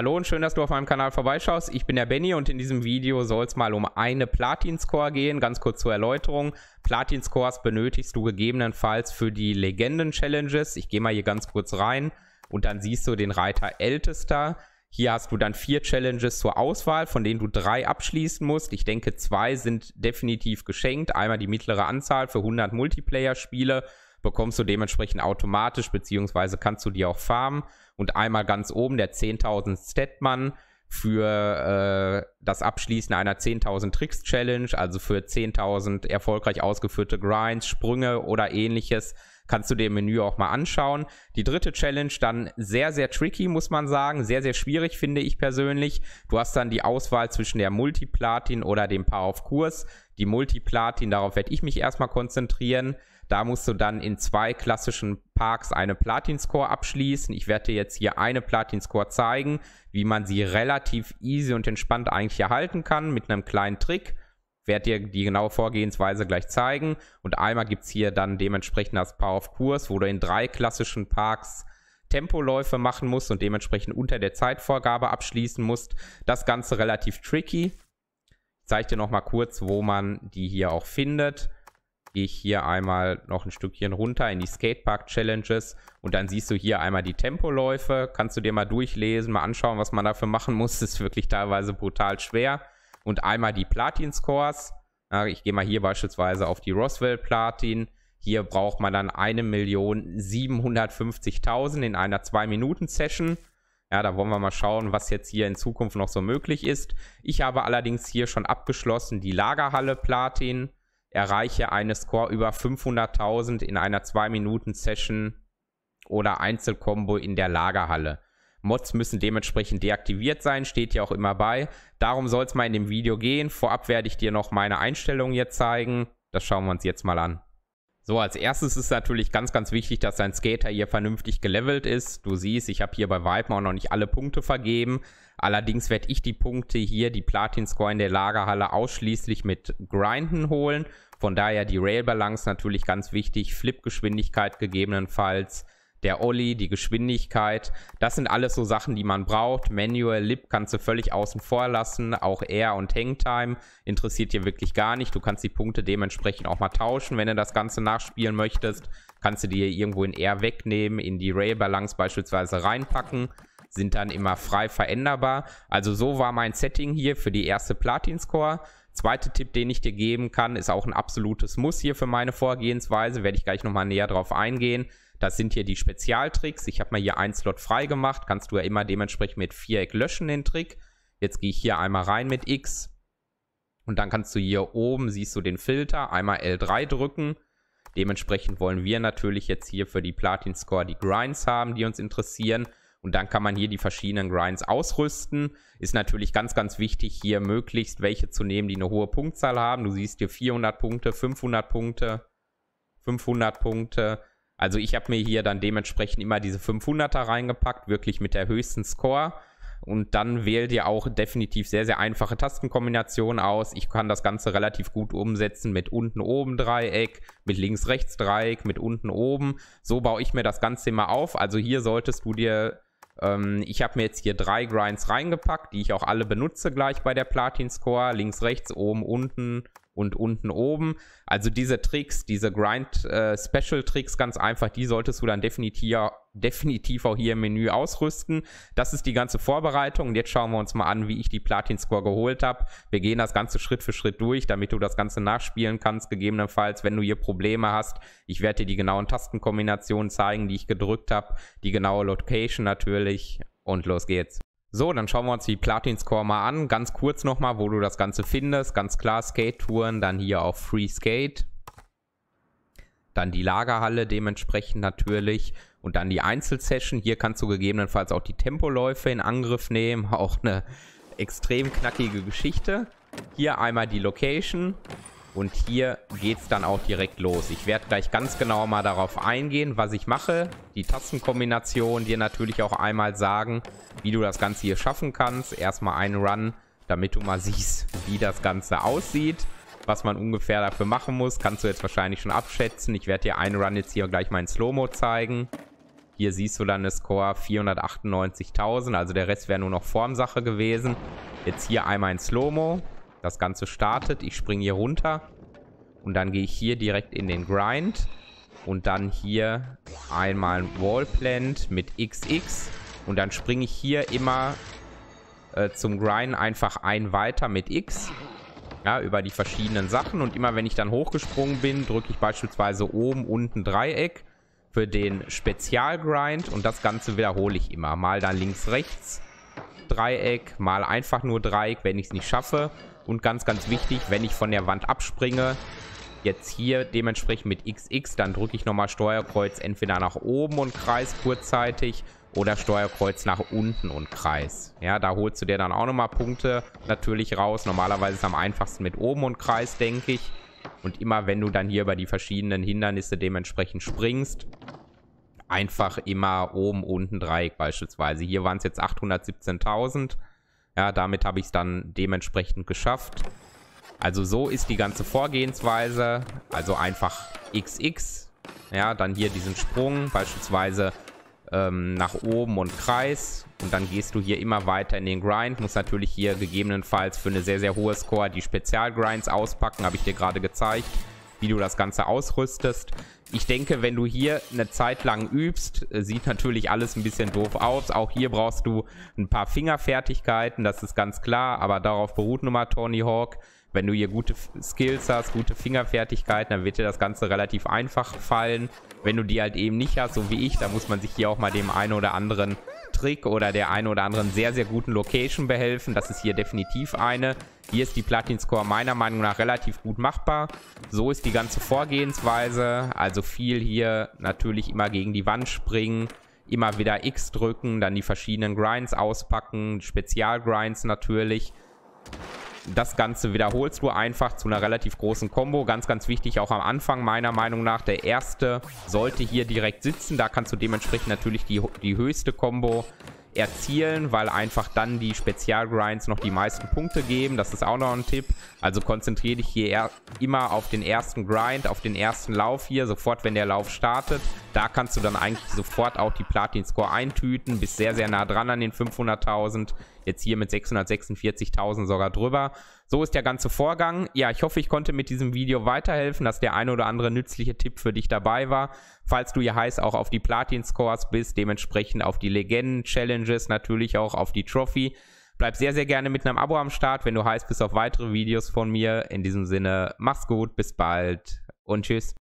Hallo und schön, dass du auf meinem Kanal vorbeischaust. Ich bin der Benny und in diesem Video soll es mal um eine Platin-Score gehen. Ganz kurz zur Erläuterung. Platin-Scores benötigst du gegebenenfalls für die Legenden-Challenges. Ich gehe mal hier ganz kurz rein und dann siehst du den Reiter Ältester. Hier hast du dann vier Challenges zur Auswahl, von denen du drei abschließen musst. Ich denke, zwei sind definitiv geschenkt. Einmal die mittlere Anzahl für 100 Multiplayer-Spiele bekommst du dementsprechend automatisch, beziehungsweise kannst du die auch farmen. Und einmal ganz oben der 10.000 Statman für äh, das Abschließen einer 10.000 Tricks Challenge, also für 10.000 erfolgreich ausgeführte Grinds, Sprünge oder ähnliches, kannst du dir im Menü auch mal anschauen. Die dritte Challenge dann sehr, sehr tricky, muss man sagen. Sehr, sehr schwierig, finde ich persönlich. Du hast dann die Auswahl zwischen der Multiplatin oder dem Paar auf Kurs. Die Multiplatin, darauf werde ich mich erstmal konzentrieren. Da musst du dann in zwei klassischen Parks eine Platin-Score abschließen. Ich werde dir jetzt hier eine Platin-Score zeigen, wie man sie relativ easy und entspannt eigentlich erhalten kann mit einem kleinen Trick. Werde dir die genaue Vorgehensweise gleich zeigen. Und einmal gibt es hier dann dementsprechend das Power of Kurs, wo du in drei klassischen Parks Tempoläufe machen musst und dementsprechend unter der Zeitvorgabe abschließen musst. Das Ganze relativ tricky. Ich zeige dir nochmal kurz, wo man die hier auch findet gehe ich hier einmal noch ein Stückchen runter in die Skatepark Challenges und dann siehst du hier einmal die Tempoläufe, kannst du dir mal durchlesen, mal anschauen, was man dafür machen muss, das ist wirklich teilweise brutal schwer und einmal die Platin Scores. Ich gehe mal hier beispielsweise auf die Roswell Platin. Hier braucht man dann 1.750.000 in einer 2-Minuten-Session. Ja, da wollen wir mal schauen, was jetzt hier in Zukunft noch so möglich ist. Ich habe allerdings hier schon abgeschlossen die Lagerhalle Platin erreiche eine Score über 500.000 in einer 2-Minuten-Session oder Einzelkombo in der Lagerhalle. Mods müssen dementsprechend deaktiviert sein, steht ja auch immer bei. Darum soll es mal in dem Video gehen. Vorab werde ich dir noch meine Einstellungen hier zeigen. Das schauen wir uns jetzt mal an. So, als erstes ist natürlich ganz, ganz wichtig, dass dein Skater hier vernünftig gelevelt ist. Du siehst, ich habe hier bei Vibe auch noch nicht alle Punkte vergeben. Allerdings werde ich die Punkte hier, die Platin-Score in der Lagerhalle, ausschließlich mit Grinden holen. Von daher die Rail-Balance natürlich ganz wichtig, Flip-Geschwindigkeit gegebenenfalls, der Olli, die Geschwindigkeit. Das sind alles so Sachen, die man braucht. Manual, Lip kannst du völlig außen vor lassen. Auch Air und Hangtime interessiert dir wirklich gar nicht. Du kannst die Punkte dementsprechend auch mal tauschen, wenn du das Ganze nachspielen möchtest. Kannst du dir irgendwo in Air wegnehmen, in die Rail Balance beispielsweise reinpacken sind dann immer frei veränderbar. Also so war mein Setting hier für die erste Platin-Score. Zweiter Tipp, den ich dir geben kann, ist auch ein absolutes Muss hier für meine Vorgehensweise, werde ich gleich nochmal näher drauf eingehen. Das sind hier die Spezialtricks. Ich habe mal hier einen Slot frei gemacht. Kannst du ja immer dementsprechend mit Viereck löschen den Trick. Jetzt gehe ich hier einmal rein mit X. Und dann kannst du hier oben, siehst du den Filter, einmal L3 drücken. Dementsprechend wollen wir natürlich jetzt hier für die Platin Score die Grinds haben, die uns interessieren. Und dann kann man hier die verschiedenen Grinds ausrüsten. Ist natürlich ganz, ganz wichtig, hier möglichst welche zu nehmen, die eine hohe Punktzahl haben. Du siehst hier 400 Punkte, 500 Punkte, 500 Punkte. Also ich habe mir hier dann dementsprechend immer diese 500er reingepackt, wirklich mit der höchsten Score. Und dann wählt ihr auch definitiv sehr, sehr einfache Tastenkombinationen aus. Ich kann das Ganze relativ gut umsetzen mit unten oben Dreieck, mit links rechts Dreieck, mit unten oben. So baue ich mir das Ganze immer auf. Also hier solltest du dir ähm, ich habe mir jetzt hier drei Grinds reingepackt, die ich auch alle benutze gleich bei der Platin Score. Links, rechts, oben, unten und unten oben. Also diese Tricks, diese Grind-Special-Tricks äh, ganz einfach, die solltest du dann definitiv, definitiv auch hier im Menü ausrüsten. Das ist die ganze Vorbereitung. Und jetzt schauen wir uns mal an, wie ich die Platin-Score geholt habe. Wir gehen das Ganze Schritt für Schritt durch, damit du das Ganze nachspielen kannst, gegebenenfalls, wenn du hier Probleme hast. Ich werde dir die genauen Tastenkombinationen zeigen, die ich gedrückt habe, die genaue Location natürlich. Und los geht's. So, dann schauen wir uns die Platin-Score mal an. Ganz kurz nochmal, wo du das Ganze findest. Ganz klar, Skate-Touren, dann hier auf Free Skate. Dann die Lagerhalle dementsprechend natürlich. Und dann die Einzelsession. Hier kannst du gegebenenfalls auch die Tempoläufe in Angriff nehmen. Auch eine extrem knackige Geschichte. Hier einmal die Location. Und hier geht es dann auch direkt los. Ich werde gleich ganz genau mal darauf eingehen, was ich mache. Die Tastenkombination dir natürlich auch einmal sagen, wie du das Ganze hier schaffen kannst. Erstmal einen Run, damit du mal siehst, wie das Ganze aussieht. Was man ungefähr dafür machen muss, kannst du jetzt wahrscheinlich schon abschätzen. Ich werde dir einen Run jetzt hier gleich mal in Slow-Mo zeigen. Hier siehst du dann eine Score 498.000, also der Rest wäre nur noch Formsache gewesen. Jetzt hier einmal in Slow-Mo. Das Ganze startet. Ich springe hier runter. Und dann gehe ich hier direkt in den Grind. Und dann hier einmal Wallplant mit XX. Und dann springe ich hier immer äh, zum Grind einfach ein weiter mit X. Ja, über die verschiedenen Sachen. Und immer wenn ich dann hochgesprungen bin, drücke ich beispielsweise oben, unten Dreieck für den Spezialgrind. Und das Ganze wiederhole ich immer. Mal dann links, rechts Dreieck, mal einfach nur Dreieck, wenn ich es nicht schaffe. Und ganz, ganz wichtig, wenn ich von der Wand abspringe, jetzt hier dementsprechend mit XX, dann drücke ich nochmal Steuerkreuz entweder nach oben und Kreis kurzzeitig oder Steuerkreuz nach unten und Kreis. Ja, da holst du dir dann auch nochmal Punkte natürlich raus. Normalerweise ist es am einfachsten mit oben und Kreis, denke ich. Und immer wenn du dann hier über die verschiedenen Hindernisse dementsprechend springst, einfach immer oben, unten Dreieck beispielsweise. Hier waren es jetzt 817.000. Ja, damit habe ich es dann dementsprechend geschafft. Also so ist die ganze Vorgehensweise. Also einfach XX. Ja, dann hier diesen Sprung beispielsweise ähm, nach oben und Kreis. Und dann gehst du hier immer weiter in den Grind. Muss natürlich hier gegebenenfalls für eine sehr, sehr hohe Score die Spezialgrinds auspacken. Habe ich dir gerade gezeigt wie du das Ganze ausrüstest. Ich denke, wenn du hier eine Zeit lang übst, äh, sieht natürlich alles ein bisschen doof aus. Auch hier brauchst du ein paar Fingerfertigkeiten, das ist ganz klar, aber darauf beruht nun mal Tony Hawk. Wenn du hier gute Skills hast, gute Fingerfertigkeiten, dann wird dir das Ganze relativ einfach fallen. Wenn du die halt eben nicht hast, so wie ich, dann muss man sich hier auch mal dem einen oder anderen Trick oder der einen oder anderen sehr, sehr guten Location behelfen. Das ist hier definitiv eine. Hier ist die Platin-Score meiner Meinung nach relativ gut machbar. So ist die ganze Vorgehensweise. Also viel hier natürlich immer gegen die Wand springen, immer wieder X drücken, dann die verschiedenen Grinds auspacken, Spezialgrinds natürlich. Das Ganze wiederholst du einfach zu einer relativ großen Combo. Ganz, ganz wichtig auch am Anfang meiner Meinung nach. Der erste sollte hier direkt sitzen. Da kannst du dementsprechend natürlich die, die höchste Combo erzielen, weil einfach dann die Spezialgrinds noch die meisten Punkte geben. Das ist auch noch ein Tipp. Also konzentriere dich hier immer auf den ersten Grind, auf den ersten Lauf hier, sofort wenn der Lauf startet. Da kannst du dann eigentlich sofort auch die Platin-Score eintüten, bist sehr, sehr nah dran an den 500.000, jetzt hier mit 646.000 sogar drüber. So ist der ganze Vorgang. Ja, ich hoffe, ich konnte mit diesem Video weiterhelfen, dass der ein oder andere nützliche Tipp für dich dabei war. Falls du hier heiß auch auf die Platin-Scores bist, dementsprechend auf die Legenden-Challenges, natürlich auch auf die Trophy. Bleib sehr, sehr gerne mit einem Abo am Start, wenn du heiß bist auf weitere Videos von mir. In diesem Sinne, mach's gut, bis bald und tschüss.